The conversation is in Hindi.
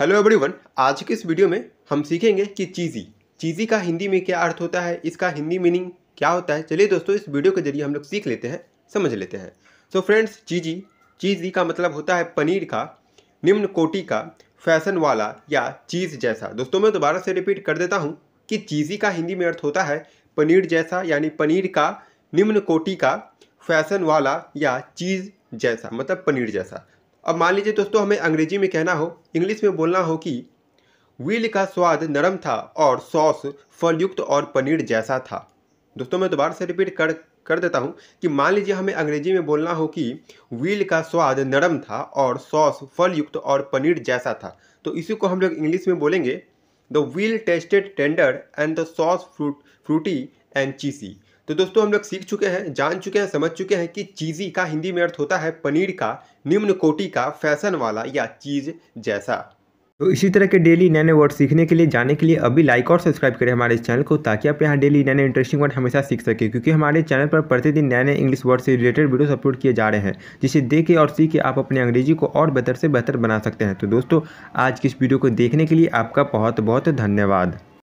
हेलो एवरीवन आज के इस वीडियो में हम सीखेंगे कि चीज़ी चीज़ी का हिंदी में क्या अर्थ होता है इसका हिंदी मीनिंग क्या होता है चलिए दोस्तों इस वीडियो के जरिए हम लोग सीख लेते हैं समझ लेते हैं सो फ्रेंड्स चीज़ी चीज़ी का मतलब होता है पनीर का निम्न कोटि का फैशन वाला या चीज़ जैसा दोस्तों मैं दोबारा से रिपीट कर देता हूँ कि चीज़ी का हिंदी में अर्थ होता है पनीर जैसा यानी पनीर का निम्न कोटि का फैशन वाला या चीज़ जैसा मतलब पनीर जैसा अब मान लीजिए दोस्तों हमें अंग्रेजी में कहना हो इंग्लिश में बोलना हो कि व्हील का स्वाद नरम था और सॉस फलयुक्त और पनीर जैसा था दोस्तों मैं दोबारा से रिपीट कर कर देता हूँ कि मान लीजिए हमें अंग्रेजी में बोलना हो कि व्हील का स्वाद नरम था और सॉस फलयुक्त और पनीर जैसा था तो इसी को हम लोग इंग्लिश में बोलेंगे the wheel tested tender and the sauce fruit fruity and cheesy तो दोस्तों हम लोग सीख चुके हैं जान चुके हैं समझ चुके हैं कि चीज़ी का हिंदी में अर्थ होता है पनीर का निम्न कोटि का फैशन वाला या चीज़ जैसा तो इसी तरह के डेली नए नए वर्ड सीखने के लिए जाने के लिए अभी लाइक और सब्सक्राइब करें हमारे चैनल को ताकि आप यहाँ डेली नए नए इंटरेस्टिंग वर्ड हमेशा सीख सकें क्योंकि हमारे चैनल पर प्रतिदिन नए नए इंग्लिश वर्ड से रिलेटेड वीडियोस अपलोड किए जा रहे हैं जिसे देखें और सीख के आप अपने अंग्रेजी को और बेहतर से बेहतर बना सकते हैं तो दोस्तों आज की इस वीडियो को देखने के लिए आपका बहुत बहुत धन्यवाद